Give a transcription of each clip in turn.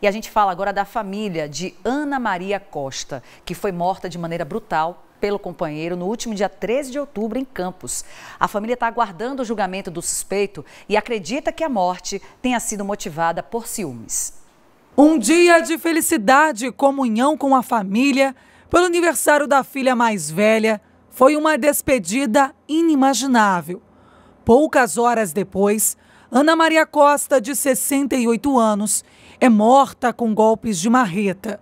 E a gente fala agora da família de Ana Maria Costa, que foi morta de maneira brutal pelo companheiro no último dia 13 de outubro em Campos. A família está aguardando o julgamento do suspeito e acredita que a morte tenha sido motivada por ciúmes. Um dia de felicidade e comunhão com a família, pelo aniversário da filha mais velha, foi uma despedida inimaginável. Poucas horas depois, Ana Maria Costa, de 68 anos, é morta com golpes de marreta.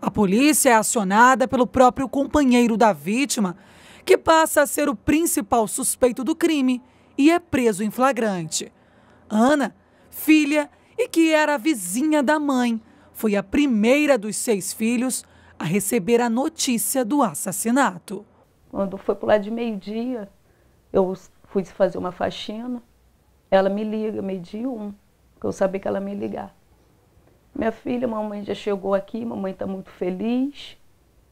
A polícia é acionada pelo próprio companheiro da vítima, que passa a ser o principal suspeito do crime e é preso em flagrante. Ana, filha e que era vizinha da mãe, foi a primeira dos seis filhos a receber a notícia do assassinato. Quando foi por lá de meio-dia, eu fui fazer uma faxina ela me liga, meio-dia um, que eu sabia que ela me ligar. Minha filha, mamãe já chegou aqui, mamãe está muito feliz.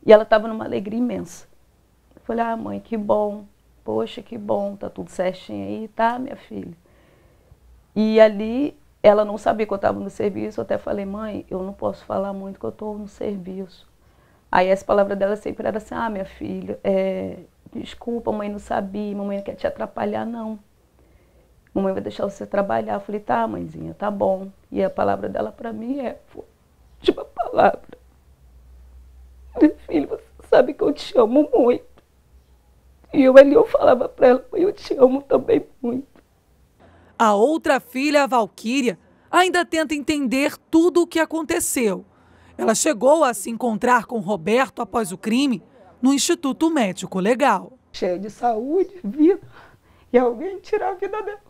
E ela estava numa alegria imensa. Eu falei, ah, mãe, que bom. Poxa, que bom, tá tudo certinho aí, tá, minha filha? E ali, ela não sabia que eu estava no serviço, eu até falei, mãe, eu não posso falar muito que eu estou no serviço. Aí essa palavra dela sempre era assim, ah, minha filha, é, desculpa, mãe não sabia, mamãe não quer te atrapalhar, não mamãe vai deixar você trabalhar. Eu falei, tá, mãezinha, tá bom. E a palavra dela para mim é, foi última palavra. Meu filho, você sabe que eu te amo muito. E eu ali eu falava para ela, eu te amo também muito. A outra filha, a Valquíria, ainda tenta entender tudo o que aconteceu. Ela chegou a se encontrar com Roberto após o crime no Instituto Médico Legal. Cheia de saúde, vida e alguém tirar a vida dela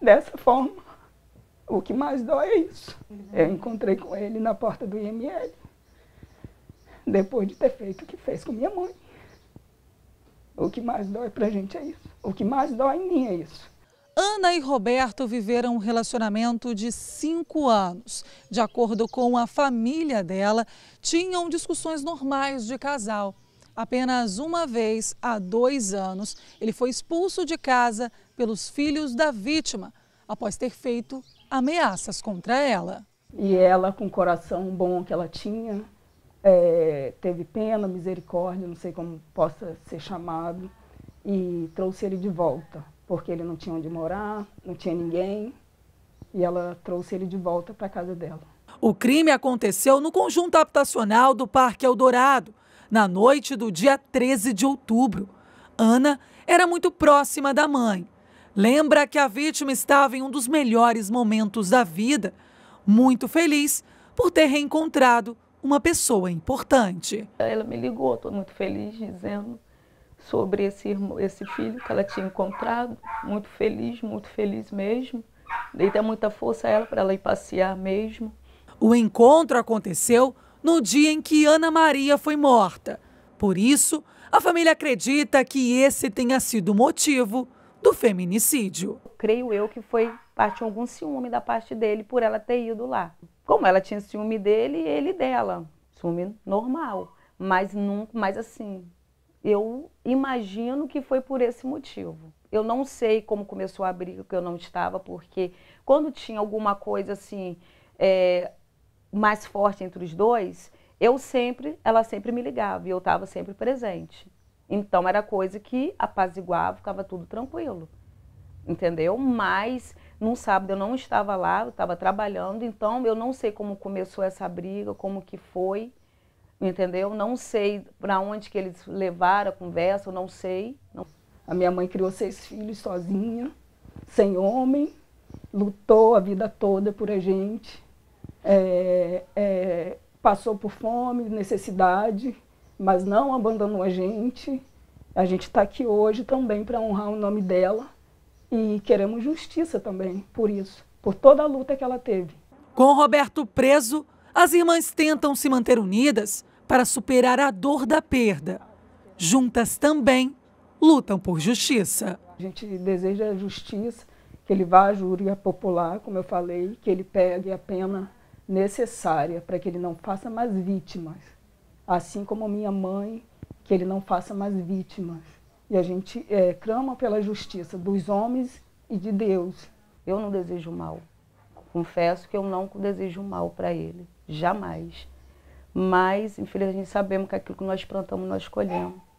dessa forma. O que mais dói é isso. Uhum. Eu encontrei com ele na porta do IML, depois de ter feito o que fez com minha mãe. O que mais dói pra gente é isso. O que mais dói em mim é isso. Ana e Roberto viveram um relacionamento de cinco anos. De acordo com a família dela, tinham discussões normais de casal. Apenas uma vez, há dois anos, ele foi expulso de casa pelos filhos da vítima, após ter feito ameaças contra ela. E ela, com o coração bom que ela tinha, é, teve pena, misericórdia, não sei como possa ser chamado, e trouxe ele de volta, porque ele não tinha onde morar, não tinha ninguém, e ela trouxe ele de volta para a casa dela. O crime aconteceu no conjunto habitacional do Parque Eldorado, na noite do dia 13 de outubro. Ana era muito próxima da mãe. Lembra que a vítima estava em um dos melhores momentos da vida, muito feliz por ter reencontrado uma pessoa importante. Ela me ligou, estou muito feliz, dizendo sobre esse, esse filho que ela tinha encontrado. Muito feliz, muito feliz mesmo. Dei até muita força a ela para ela ir passear mesmo. O encontro aconteceu no dia em que Ana Maria foi morta. Por isso, a família acredita que esse tenha sido o motivo do feminicídio. Creio eu que foi parte algum ciúme da parte dele por ela ter ido lá. Como ela tinha ciúme dele, ele dela. Ciúme normal, mas nunca, mas assim, eu imagino que foi por esse motivo. Eu não sei como começou a briga, que eu não estava, porque quando tinha alguma coisa assim, é, mais forte entre os dois, eu sempre, ela sempre me ligava e eu estava sempre presente. Então era coisa que apaziguava, ficava tudo tranquilo. Entendeu? Mas num sábado eu não estava lá, eu estava trabalhando, então eu não sei como começou essa briga, como que foi, entendeu? Não sei para onde que eles levaram a conversa, eu não sei. Não. A minha mãe criou seis filhos sozinha, sem homem, lutou a vida toda por a gente é, é, passou por fome, necessidade, mas não abandonou a gente. A gente está aqui hoje também para honrar o nome dela e queremos justiça também por isso, por toda a luta que ela teve. Com Roberto preso, as irmãs tentam se manter unidas para superar a dor da perda. Juntas também lutam por justiça. A gente deseja justiça, que ele vá à júria popular, como eu falei, que ele pegue a pena necessária para que ele não faça mais vítimas, assim como minha mãe, que ele não faça mais vítimas. E a gente é, clama pela justiça dos homens e de Deus. Eu não desejo mal. Confesso que eu não desejo mal para ele, jamais. Mas, infelizmente, sabemos que aquilo que nós plantamos, nós colhemos.